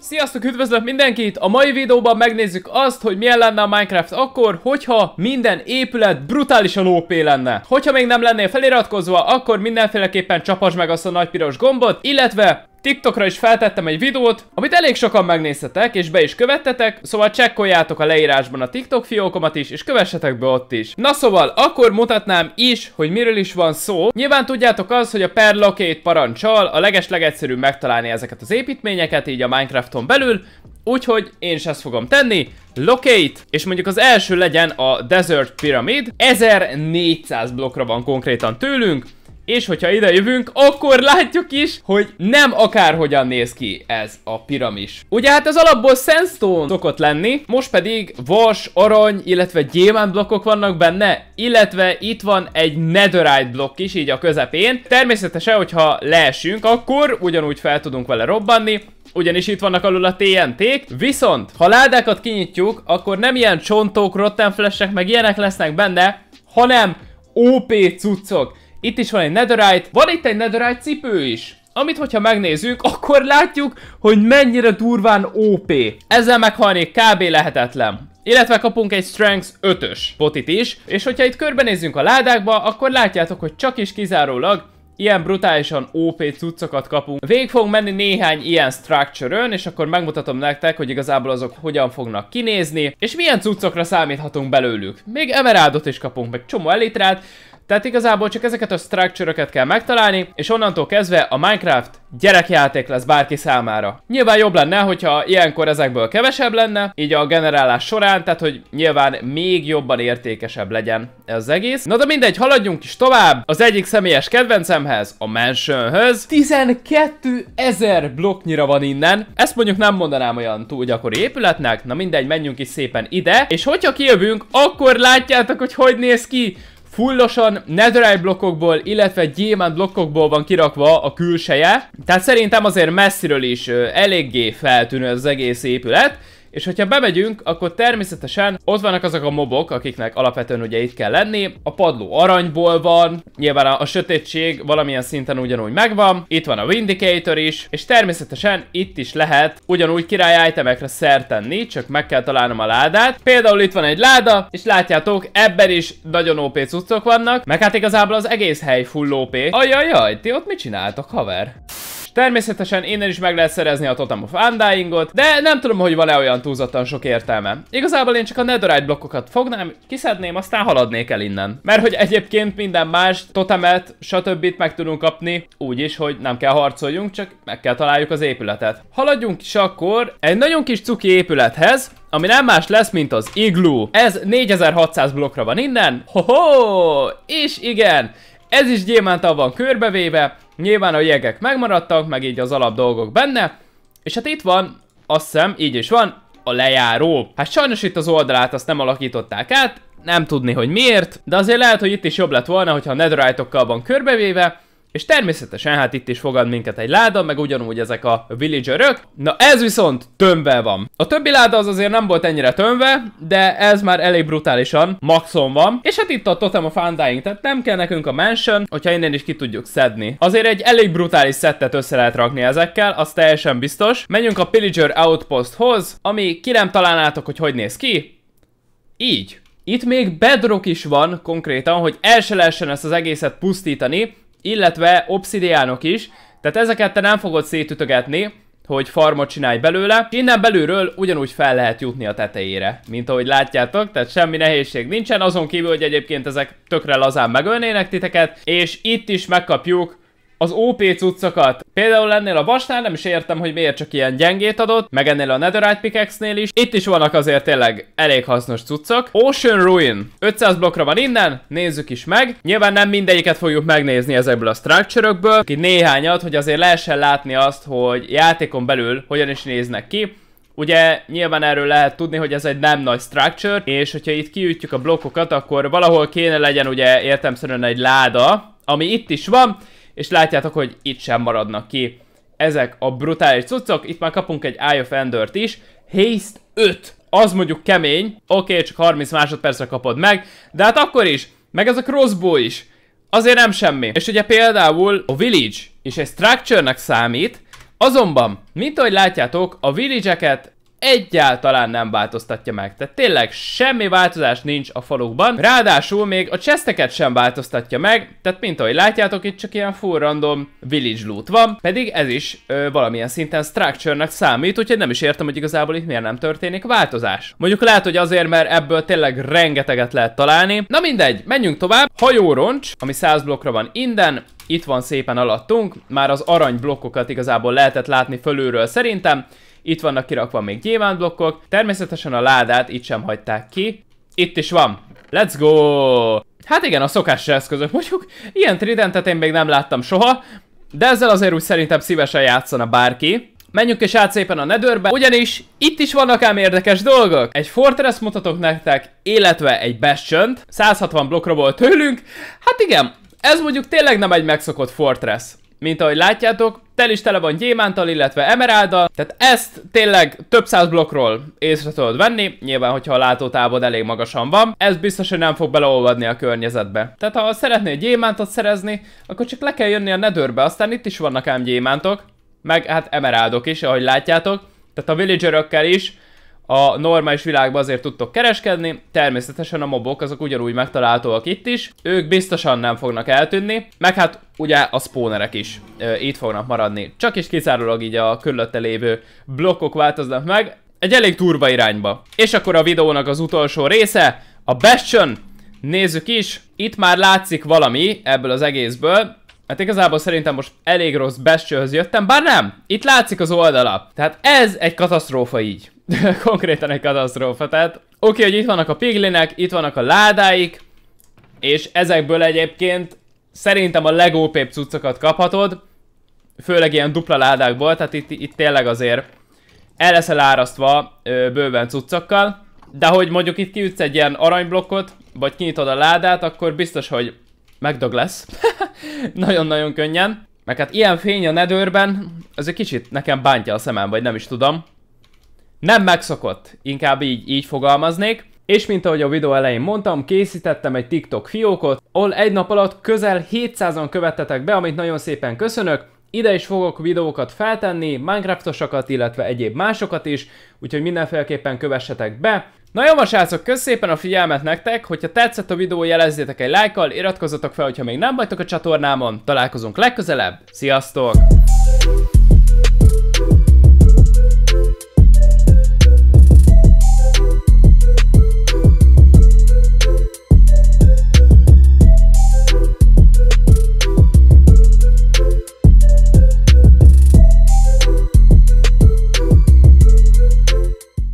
Sziasztok, üdvözlök mindenkit! A mai videóban megnézzük azt, hogy milyen lenne a Minecraft akkor, hogyha minden épület brutálisan OP lenne. Hogyha még nem lennél feliratkozva, akkor mindenféleképpen csapasd meg azt a nagy piros gombot, illetve TikTokra is feltettem egy videót, amit elég sokan megnéztetek, és be is követtetek, szóval csekkoljátok a leírásban a TikTok fiókomat is, és kövessetek be ott is. Na szóval, akkor mutatnám is, hogy miről is van szó. Nyilván tudjátok az, hogy a per locate parancsal a leges legegyszerűbb megtalálni ezeket az építményeket, így a Minecrafton belül, úgyhogy én is ezt fogom tenni, locate, és mondjuk az első legyen a Desert Pyramid, 1400 blokkra van konkrétan tőlünk, és hogyha ide jövünk, akkor látjuk is, hogy nem akárhogyan néz ki ez a piramis. Ugye hát az alapból sandstone szokott lenni, most pedig vas, arany, illetve gyémánt blokkok vannak benne, illetve itt van egy netherite blokk is, így a közepén. Természetesen, hogyha leesünk, akkor ugyanúgy fel tudunk vele robbanni, ugyanis itt vannak alul a TNT-k, viszont ha ládákat kinyitjuk, akkor nem ilyen csontók, rotten flash meg ilyenek lesznek benne, hanem OP cuccok. Itt is van egy netherite. Van itt egy netherite cipő is. Amit hogyha megnézzük, akkor látjuk, hogy mennyire durván OP. Ezzel meghalni kb. lehetetlen. Illetve kapunk egy Strength 5-ös botit is, és hogyha itt körbenézzünk a ládákba, akkor látjátok, hogy csak is kizárólag ilyen brutálisan OP cuccokat kapunk. Végig fogunk menni néhány ilyen structure és akkor megmutatom nektek, hogy igazából azok hogyan fognak kinézni, és milyen cuccokra számíthatunk belőlük. Még emeraldot is kapunk, meg csomó elitrát, tehát igazából csak ezeket a structure kell megtalálni, és onnantól kezdve a Minecraft gyerekjáték lesz bárki számára. Nyilván jobb lenne, hogyha ilyenkor ezekből kevesebb lenne, így a generálás során, tehát hogy nyilván még jobban értékesebb legyen ez az egész. Na de mindegy, haladjunk is tovább az egyik személyes kedvencemhez, a Mansionhöz. 12 ezer blokknyira van innen. Ezt mondjuk nem mondanám olyan túl gyakori épületnek, na mindegy, menjünk is szépen ide, és hogyha kijövünk, akkor látjátok, hogy hogy néz ki fullosan netherite blokkokból, illetve gyémánt blokkokból van kirakva a külseje. Tehát szerintem azért messziről is eléggé feltűnő az egész épület. És hogyha bemegyünk, akkor természetesen ott vannak azok a mobok, akiknek alapvetően ugye itt kell lenni. A padló aranyból van, nyilván a, a sötétség valamilyen szinten ugyanúgy megvan. Itt van a Vindicator is, és természetesen itt is lehet ugyanúgy király itemekre szert tenni, csak meg kell találnom a ládát. Például itt van egy láda, és látjátok, ebben is nagyon OP cuccok vannak, meg hát igazából az egész hely full OP. Ajajaj, ti ott mit csináltok, haver? Természetesen innen is meg lehet szerezni a Totem of Undyingot, de nem tudom, hogy van-e olyan túlzottan sok értelme. Igazából én csak a netherite blokkokat fognám, kiszedném, aztán haladnék el innen. Mert hogy egyébként minden más totemet, stb. meg tudunk kapni, úgy is, hogy nem kell harcoljunk, csak meg kell találjuk az épületet. Haladjunk is akkor egy nagyon kis cuki épülethez, ami nem más lesz, mint az igloo. Ez 4600 blokkra van innen, hoho, -ho! és igen, ez is gyémántal van körbevéve, Nyilván a jegek megmaradtak, meg így az alap dolgok benne. És hát itt van, azt hiszem, így is van, a lejáró. Hát sajnos itt az oldalát azt nem alakították át, nem tudni, hogy miért, de azért lehet, hogy itt is jobb lett volna, hogyha a netherite van körbevéve, és természetesen hát itt is fogad minket egy láda, meg ugyanúgy ezek a villagerök. Na ez viszont tömve van. A többi láda az azért nem volt ennyire tömve, de ez már elég brutálisan maxon van. És hát itt a Totem of Undying, tehát nem kell nekünk a mansion, hogyha innen is ki tudjuk szedni. Azért egy elég brutális szettet össze lehet rakni ezekkel, az teljesen biztos. Menjünk a Pillager Outposthoz, ami ki nem találnátok, hogy hogy néz ki. Így. Itt még bedrock is van konkrétan, hogy el se lehessen ezt az egészet pusztítani, illetve obszidiánok is, tehát ezeket te nem fogod szétütögetni, hogy farmot csinálj belőle. Innen belülről ugyanúgy fel lehet jutni a tetejére, mint ahogy látjátok, tehát semmi nehézség nincsen, azon kívül, hogy egyébként ezek tökre lazán megölnének titeket, és itt is megkapjuk az OP cuccokat. Például ennél a vasnál nem is értem, hogy miért csak ilyen gyengét adott, meg ennél a netherite pickaxe-nél is. Itt is vannak azért tényleg elég hasznos cuccok. Ocean Ruin. 500 blokkra van innen, nézzük is meg. Nyilván nem mindegyiket fogjuk megnézni ezekből a structure-ökből, ki néhányat, hogy azért lehessen látni azt, hogy játékon belül hogyan is néznek ki. Ugye nyilván erről lehet tudni, hogy ez egy nem nagy structure, és hogyha itt kiütjük a blokkokat, akkor valahol kéne legyen ugye értemszerűen egy láda, ami itt is van, és látjátok, hogy itt sem maradnak ki ezek a brutális cuccok, itt már kapunk egy Eye of Endert is, Haste 5, az mondjuk kemény, oké, okay, csak 30 másodpercre kapod meg, de hát akkor is, meg ez a crossbow is, azért nem semmi. És ugye például a Village is egy structure-nek számít, azonban, mint ahogy látjátok, a village egyáltalán nem változtatja meg. Tehát tényleg semmi változás nincs a falukban. Ráadásul még a cseszteket sem változtatja meg, tehát mint ahogy látjátok, itt csak ilyen full random village loot van, pedig ez is ö, valamilyen szinten structure-nak számít, úgyhogy nem is értem, hogy igazából itt miért nem történik változás. Mondjuk lehet, hogy azért, mert ebből tényleg rengeteget lehet találni. Na mindegy, menjünk tovább. Hajóroncs, ami 100 blokkra van inden, itt van szépen alattunk, már az arany blokkokat igazából lehetett látni fölülről szerintem, itt vannak kirakva még gyémántblokkok, természetesen a ládát itt sem hagyták ki. Itt is van. Let's go! Hát igen, a szokásos eszközök mondjuk. Ilyen tridentet én még nem láttam soha, de ezzel azért úgy szerintem szívesen játszana bárki. Menjünk és át szépen a nedőrbe, ugyanis itt is vannak ám érdekes dolgok. Egy Fortress mutatok nektek, illetve egy bastion 160 blokkra volt tőlünk. Hát igen, ez mondjuk tényleg nem egy megszokott Fortress. Mint ahogy látjátok, tel is tele van gyémántal, illetve emeráldal, tehát ezt tényleg több száz blokkról észre tudod venni, nyilván, hogyha a látótávod elég magasan van, ez biztos, hogy nem fog beleolvadni a környezetbe. Tehát ha szeretnél gyémántot szerezni, akkor csak le kell jönni a nedőrbe, aztán itt is vannak ám gyémántok, meg hát emerádok is, ahogy látjátok, tehát a villagerökkel is a normális világban azért tudtok kereskedni, természetesen a mobok azok ugyanúgy megtalálhatóak itt is, ők biztosan nem fognak eltűnni, meg hát ugye a spawnerek is ö, itt fognak maradni, csak is kizárólag így a körülötte lévő blokkok változnak meg, egy elég turba irányba. És akkor a videónak az utolsó része, a Bastion, nézzük is, itt már látszik valami ebből az egészből, Hát igazából szerintem most elég rossz bestőhöz jöttem, bár nem, itt látszik az oldala. Tehát ez egy katasztrófa így. Konkrétan egy katasztrófa. Tehát oké, okay, hogy itt vannak a piglinek, itt vannak a ládáik, és ezekből egyébként szerintem a legópébb cuccokat kaphatod, főleg ilyen dupla ládákból, tehát itt, itt tényleg azért el leszel árasztva ö, bőven cuccokkal, de hogy mondjuk itt kiütsz egy ilyen aranyblokkot, vagy kinyitod a ládát, akkor biztos, hogy megdög lesz. Nagyon-nagyon könnyen. Meg hát ilyen fény a nedőrben, ez egy kicsit nekem bántja a szemem, vagy nem is tudom nem megszokott, inkább így, így fogalmaznék. És mint ahogy a videó elején mondtam, készítettem egy TikTok fiókot, ahol egy nap alatt közel 700-an követtetek be, amit nagyon szépen köszönök. Ide is fogok videókat feltenni, Minecraftosokat illetve egyéb másokat is, úgyhogy mindenféleképpen kövessetek be. Na jó, srácok, kösz szépen a figyelmet nektek, hogyha tetszett a videó, jelezzétek egy lájkkal, iratkozzatok fel, hogyha még nem vagytok a csatornámon, találkozunk legközelebb, sziasztok!